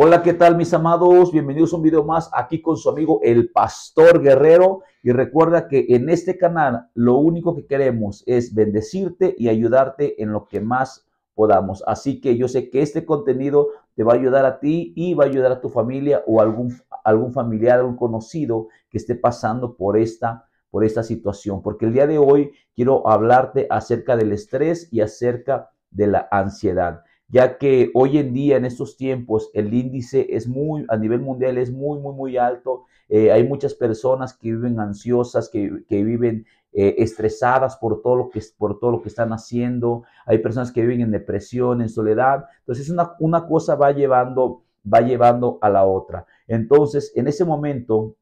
Hola, ¿qué tal mis amados? Bienvenidos a un video más aquí con su amigo el Pastor Guerrero. Y recuerda que en este canal lo único que queremos es bendecirte y ayudarte en lo que más podamos. Así que yo sé que este contenido te va a ayudar a ti y va a ayudar a tu familia o algún, algún familiar, algún conocido que esté pasando por esta por esta situación, porque el día de hoy quiero hablarte acerca del estrés y acerca de la ansiedad ya que hoy en día, en estos tiempos, el índice es muy, a nivel mundial, es muy, muy, muy alto. Eh, hay muchas personas que viven ansiosas, que, viven eh, estresadas por todo, lo que, por todo lo que están haciendo. Hay personas que viven en depresión, en soledad. Entonces, una, una cosa va llevando, va llevando a la otra. Entonces, en ese momento,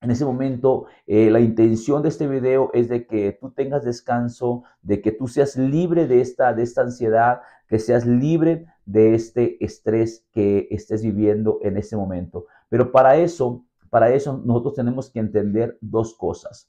en ese momento, eh, la intención de este video es de que tú tengas descanso, de que tú seas libre de esta, de esta ansiedad, que seas libre de este estrés que estés viviendo en este momento. Pero para eso, para eso nosotros tenemos que entender dos cosas.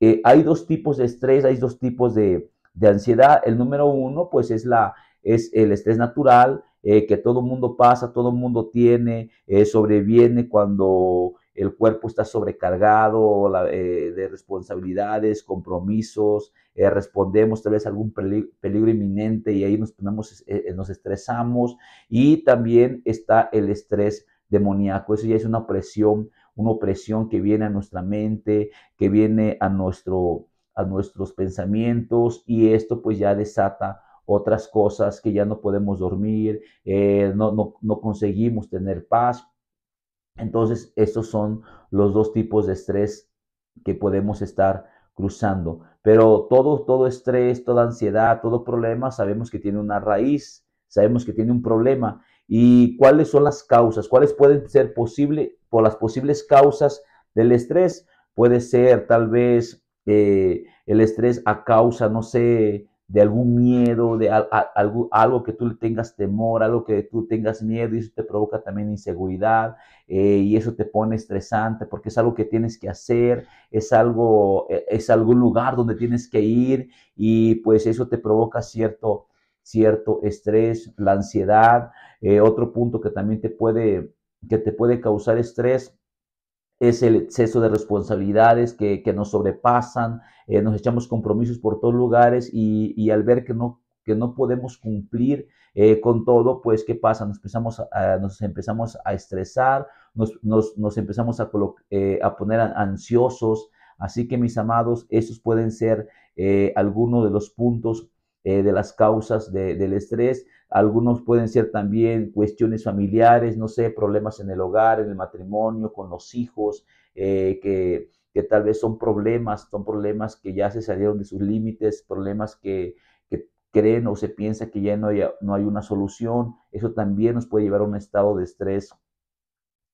Eh, hay dos tipos de estrés, hay dos tipos de, ansiedad. El número uno, pues es, la, es el estrés natural, eh, que todo mundo pasa, todo mundo tiene, eh, sobreviene cuando el cuerpo está sobrecargado eh, de responsabilidades, compromisos, eh, respondemos tal vez a algún peligro inminente y ahí nos, ponemos, eh, nos estresamos. Y también está el estrés demoníaco, eso ya es una presión, una opresión que viene a nuestra mente, que viene a, nuestro, a nuestros pensamientos y esto pues ya desata otras cosas que ya no podemos dormir, no, no conseguimos tener paz entonces, estos son los dos tipos de estrés que podemos estar cruzando. Pero todo, todo estrés, toda ansiedad, todo problema, sabemos que tiene una raíz, sabemos que tiene un problema. ¿Y cuáles son las causas? ¿Cuáles pueden ser posibles, por las posibles causas del estrés? Puede ser tal vez eh, el estrés a causa, no sé, de algún miedo, de algo, que tú le tengas temor, algo que tú tengas miedo, y eso te provoca también inseguridad, eh, y eso te pone estresante, porque es algo que tienes que hacer, es algo, e, es algún lugar donde tienes que ir, y pues eso te provoca cierto, cierto estrés, la ansiedad. Eh, otro punto que también te puede, que te puede causar estrés es el exceso de responsabilidades que, nos sobrepasan, eh, nos echamos compromisos por todos lugares y, al ver que no que no podemos cumplir eh, con todo, pues ¿qué pasa? Nos empezamos a, nos empezamos a estresar, nos, empezamos a, eh, a, poner ansiosos. Así que mis amados, esos pueden ser algunos de los puntos de las causas del estrés algunos pueden ser también cuestiones familiares, no sé, problemas en el hogar, en el matrimonio, con los hijos, eh, que, tal vez son problemas, son problemas que ya se salieron de sus límites, problemas que, creen o se piensa que ya no hay, no hay una solución. Eso también nos puede llevar a un estado de estrés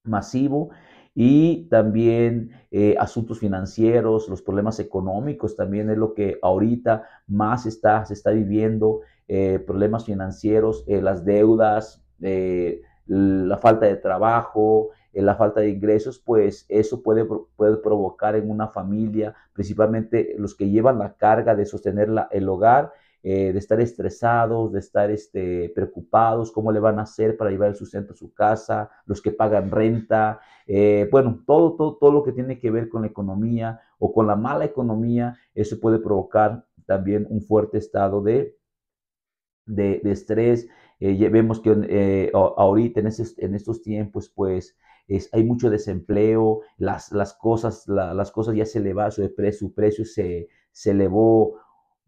masivo y también eh, asuntos financieros, los problemas económicos, también es lo que ahorita más está, se está viviendo eh, problemas financieros, eh, las deudas, eh, la falta de trabajo, la falta de ingresos, pues eso puede, puede provocar en una familia, principalmente los que llevan la carga de sostener el hogar, de estar estresados, de estar este, preocupados, cómo le van a hacer para llevar el sustento a su casa, los que pagan renta, bueno, todo, todo lo que tiene que ver con la economía o con la mala economía, eso puede provocar también un fuerte estado de de, estrés. Eh, vemos que eh, ahorita en, estos, tiempos, pues, es, hay mucho desempleo, las, las cosas, las cosas ya se elevaron, su, su precio se, se elevó,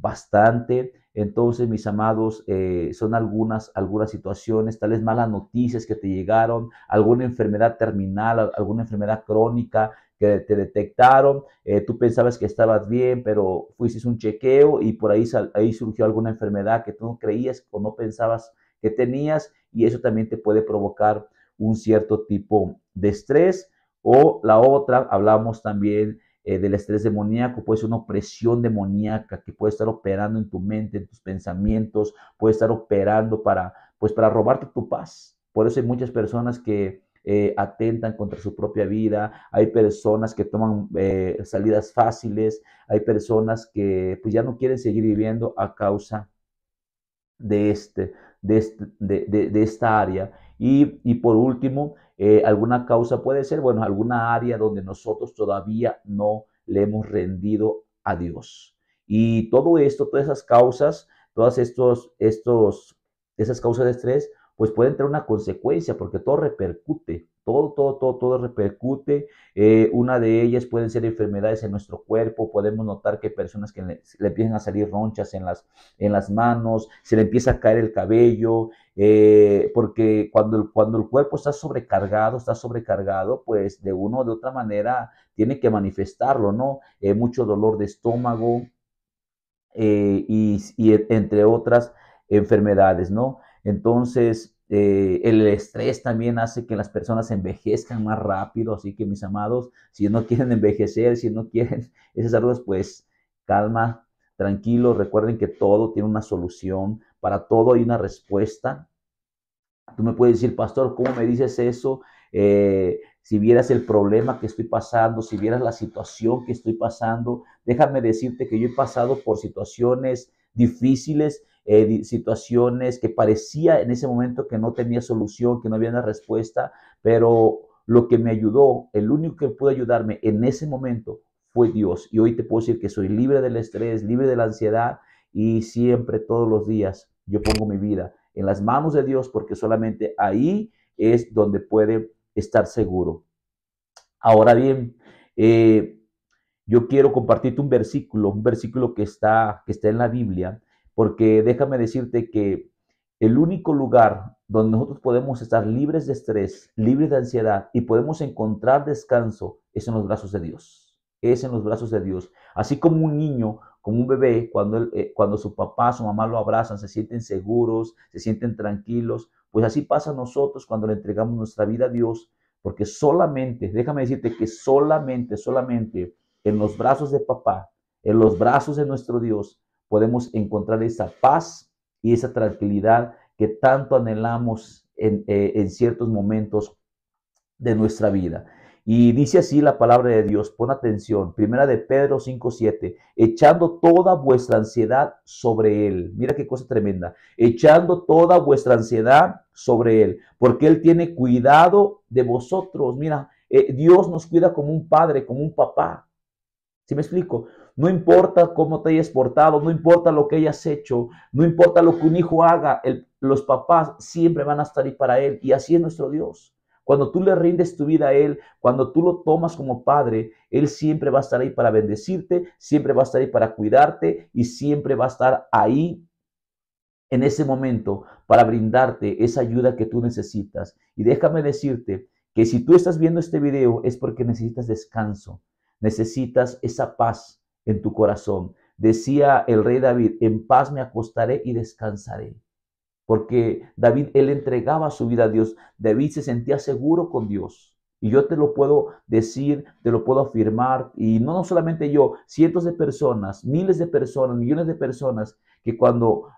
bastante. Entonces, mis amados, eh, son algunas, algunas situaciones, tal malas noticias que te llegaron, alguna enfermedad terminal, alguna enfermedad crónica que te detectaron, eh, tú pensabas que estabas bien, pero fuiste un chequeo y por ahí, ahí surgió alguna enfermedad que tú no creías o no pensabas que tenías y eso también te puede provocar un cierto tipo de estrés. O la otra, hablamos también eh, del estrés demoníaco, puede ser una opresión demoníaca que puede estar operando en tu mente, en tus pensamientos, puede estar operando para, pues, para robarte tu paz. Por eso hay muchas personas que eh, atentan contra su propia vida, hay personas que toman eh, salidas fáciles, hay personas que pues, ya no quieren seguir viviendo a causa de, este, este, de esta área. Y, por último, eh, alguna causa puede ser, bueno, alguna área donde nosotros todavía no le hemos rendido a Dios. Y todo esto, todas esas causas, todas estos, estos, esas causas de estrés pues pueden tener una consecuencia, porque todo repercute, todo, todo, todo, todo repercute. Eh, una de ellas pueden ser enfermedades en nuestro cuerpo, podemos notar que personas que le, empiezan a salir ronchas en las, en las manos, se le empieza a caer el cabello, eh, porque cuando, cuando el cuerpo está sobrecargado, está sobrecargado, pues de una o de otra manera tiene que manifestarlo, ¿no? Eh, mucho dolor de estómago y entre otras enfermedades, ¿no? Entonces, eh, el estrés también hace que las personas envejezcan más rápido, así que mis amados, si no quieren envejecer, si no quieren esas arrugas, pues calma, tranquilo, recuerden que todo tiene una solución, para todo hay una respuesta. Tú me puedes decir, pastor, ¿cómo me dices eso? Eh, si vieras el problema que estoy pasando, si vieras la situación que estoy pasando, déjame decirte que yo he pasado por situaciones difíciles eh, situaciones que parecía en ese momento que no tenía solución, que no había una respuesta, pero lo que me ayudó, el único que pudo ayudarme en ese momento fue Dios. Y hoy te puedo decir que soy libre del estrés, libre de la ansiedad y siempre, todos los días, yo pongo mi vida en las manos de Dios porque solamente ahí es donde puede estar seguro. Ahora bien, eh, yo quiero compartirte un versículo, un versículo que está, que está en la Biblia, porque déjame decirte que el único lugar donde nosotros podemos estar libres de estrés, libres de ansiedad y podemos encontrar descanso es en los brazos de Dios. Es en los brazos de Dios. Así como un niño, como un bebé, cuando, eh, cuando su papá, su mamá lo abrazan, se sienten seguros, se sienten tranquilos, pues así pasa a nosotros cuando le entregamos nuestra vida a Dios, porque solamente, déjame decirte que solamente, solamente en los brazos de papá, en los brazos de nuestro Dios, podemos encontrar esa paz y esa tranquilidad que tanto anhelamos eh, en, ciertos momentos de nuestra vida. Y dice así la palabra de Dios, pon atención, primera de Pedro 5:7, echando toda vuestra ansiedad sobre él. Mira qué cosa tremenda, echando toda vuestra ansiedad sobre él, porque él tiene cuidado de vosotros. Mira, eh, Dios nos cuida como un padre, como un papá. Si me explico? No importa cómo te hayas portado, no importa lo que hayas hecho, no importa lo que un hijo haga, los papás siempre van a estar ahí para él. Y así es nuestro Dios. Cuando tú le rindes tu vida a Él, cuando tú lo tomas como Padre, Él siempre va a estar ahí para bendecirte, siempre va a estar ahí para cuidarte y siempre va a estar ahí en ese momento para brindarte esa ayuda que tú necesitas. Y déjame decirte que si tú estás viendo este video es porque necesitas descanso, necesitas esa paz, en tu corazón. Decía el rey David, en paz me acostaré y descansaré. Porque David, él entregaba su vida a Dios. David se sentía seguro con Dios. Y yo te lo puedo decir, te lo puedo afirmar. Y no, no solamente yo, cientos de personas, miles de personas, millones de personas que cuando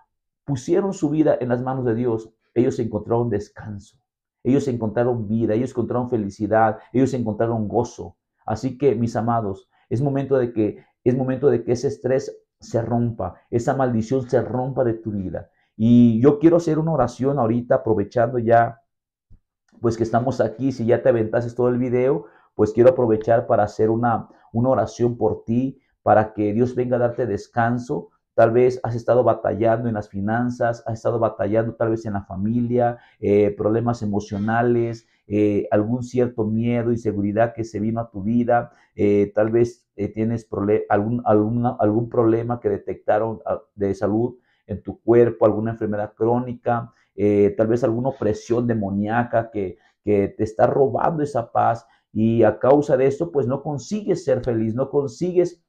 pusieron su vida en las manos de Dios, ellos encontraron descanso, ellos encontraron vida, ellos encontraron felicidad, ellos encontraron gozo. Así que, mis amados, es momento de que es momento de que ese estrés se rompa, esa maldición se rompa de tu vida. Y yo quiero hacer una oración ahorita, aprovechando ya, pues que estamos aquí, si ya te aventaste todo el video, pues quiero aprovechar para hacer una, una oración por ti, para que Dios venga a darte descanso, Tal vez has estado batallando en las finanzas, has estado batallando tal vez en la familia, eh, problemas emocionales, eh, algún cierto miedo, inseguridad que se vino a tu vida, eh, tal vez tienes algún, algún problema que detectaron ah, de salud en tu cuerpo, alguna enfermedad crónica, tal vez alguna opresión demoníaca que, te está robando esa paz y a causa de eso pues no consigues ser feliz, no consigues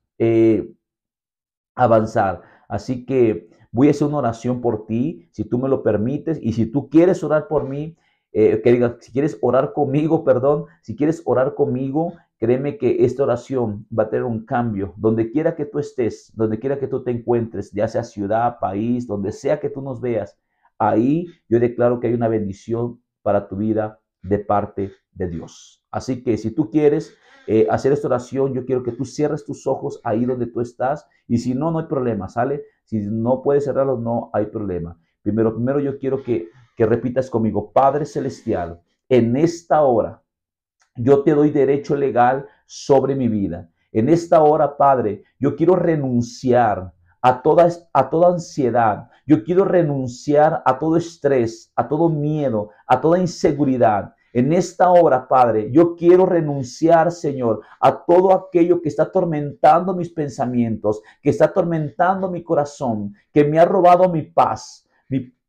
avanzar. Así que voy a hacer una oración por ti, si tú me lo permites, y si tú quieres orar por mí, eh, si quieres orar conmigo, perdón, si quieres orar conmigo, créeme que esta oración va a tener un cambio. Donde quiera que tú estés, donde quiera que tú te encuentres, ya sea ciudad, país, donde sea que tú nos veas, ahí yo declaro que hay una bendición para tu vida de parte de Dios. Así que si tú quieres eh, hacer esta oración, yo quiero que tú cierres tus ojos ahí donde tú estás y si no, no hay problema, ¿sale? Si no puedes cerrarlos, no hay problema. Primero, primero yo quiero que, que repitas conmigo, Padre Celestial, en esta hora yo te doy derecho legal sobre mi vida. En esta hora, Padre, yo quiero renunciar a toda, a toda ansiedad. Yo quiero renunciar a todo estrés, a todo miedo, a toda inseguridad. En esta hora, Padre, yo quiero renunciar, Señor, a todo aquello que está atormentando mis pensamientos, que está atormentando mi corazón, que me ha robado mi paz.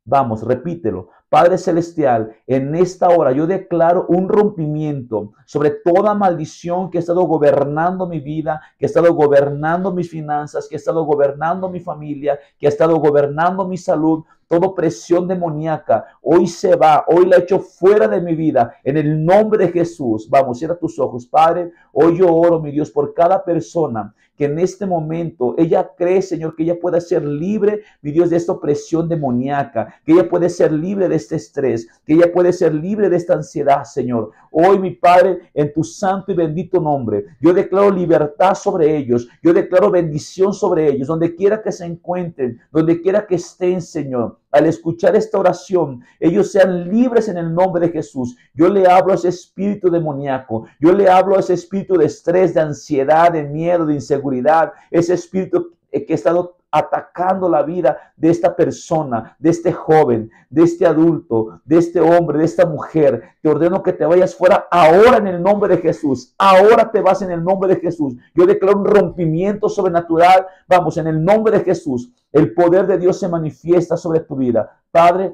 vamos, repítelo. Padre Celestial, en esta hora yo declaro un rompimiento sobre toda maldición que ha estado gobernando mi vida, que ha estado gobernando mis finanzas, que ha estado gobernando mi familia, que ha estado gobernando mi salud, toda presión demoníaca, hoy se va, hoy la echo fuera de mi vida, en el nombre de Jesús. Vamos, cierra tus ojos, Padre. Hoy yo oro, mi Dios, por cada persona que en este momento ella cree, Señor, que ella pueda ser libre, mi Dios, de esta opresión demoníaca, que ella puede ser libre de este estrés, que ella puede ser libre de esta ansiedad, Señor. Hoy, mi Padre, en tu santo y bendito nombre, yo declaro libertad sobre ellos, yo declaro bendición sobre ellos, donde quiera que se encuentren, donde quiera que estén, Señor al escuchar esta oración, ellos sean libres en el nombre de Jesús. Yo le hablo a ese espíritu demoníaco, yo le hablo a ese espíritu de estrés, de ansiedad, de miedo, de inseguridad, ese espíritu que ha estado atacando la vida de esta persona, de este joven, de este adulto, de este hombre, de esta mujer. Te ordeno que te vayas fuera ahora en el nombre de Jesús. Ahora te vas en el nombre de Jesús. Yo declaro un rompimiento sobrenatural. Vamos, en el nombre de Jesús. El poder de Dios se manifiesta sobre tu vida. Padre,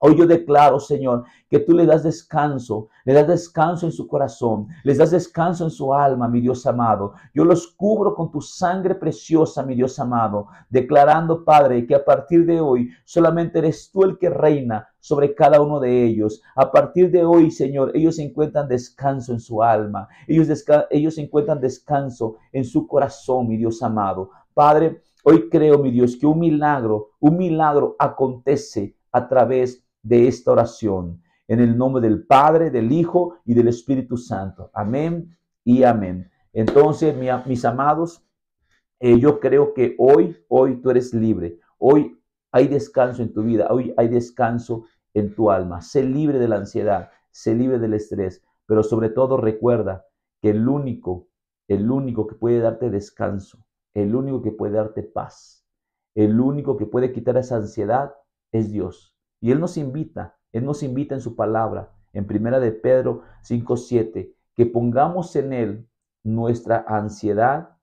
Hoy yo declaro, Señor, que tú le das descanso, le das descanso en su corazón, les das descanso en su alma, mi Dios amado. Yo los cubro con tu sangre preciosa, mi Dios amado, declarando, Padre, que a partir de hoy solamente eres tú el que reina sobre cada uno de ellos. A partir de hoy, Señor, ellos encuentran descanso en su alma, ellos, ellos encuentran descanso en su corazón, mi Dios amado. Padre, hoy creo, mi Dios, que un milagro, un milagro acontece a través de de esta oración. En el nombre del Padre, del Hijo y del Espíritu Santo. Amén y amén. Entonces, mis amados, eh, yo creo que hoy, hoy tú eres libre. Hoy hay descanso en tu vida. Hoy hay descanso en tu alma. Sé libre de la ansiedad. Sé libre del estrés. Pero sobre todo recuerda que el único, el único que puede darte descanso, el único que puede darte paz, el único que puede quitar esa ansiedad es Dios. Y Él nos invita, Él nos invita en su palabra, en primera de Pedro 5.7, que pongamos en Él nuestra ansiedad,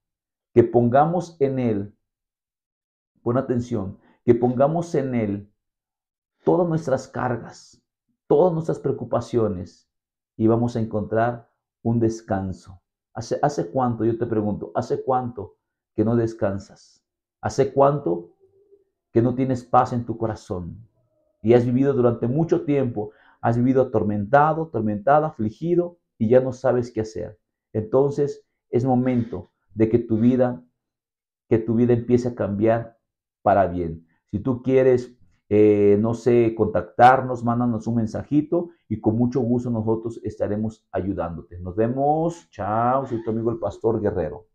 que pongamos en Él, pon atención, que pongamos en Él todas nuestras cargas, todas nuestras preocupaciones y vamos a encontrar un descanso. ¿Hace, hace cuánto, yo te pregunto, hace cuánto que no descansas? ¿Hace cuánto que no tienes paz en tu corazón? y has vivido durante mucho tiempo, has vivido atormentado, atormentada, afligido y ya no sabes qué hacer. Entonces es momento de que tu vida, que tu vida empiece a cambiar para bien. Si tú quieres, eh, no sé, contactarnos, mándanos un mensajito y con mucho gusto nosotros estaremos ayudándote. Nos vemos. Chao, soy tu amigo el pastor Guerrero.